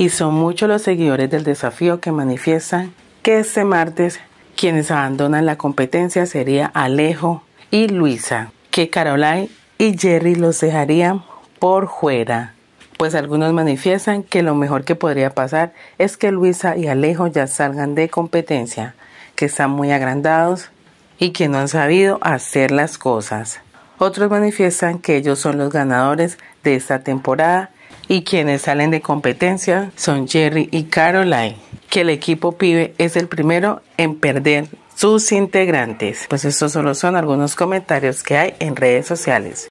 y son muchos los seguidores del desafío que manifiestan que este martes quienes abandonan la competencia sería Alejo y Luisa, que Caroline y Jerry los dejarían por fuera. Pues algunos manifiestan que lo mejor que podría pasar es que Luisa y Alejo ya salgan de competencia, que están muy agrandados y que no han sabido hacer las cosas. Otros manifiestan que ellos son los ganadores de esta temporada y quienes salen de competencia son Jerry y Caroline, que el equipo pibe es el primero en perder sus integrantes. Pues estos solo son algunos comentarios que hay en redes sociales.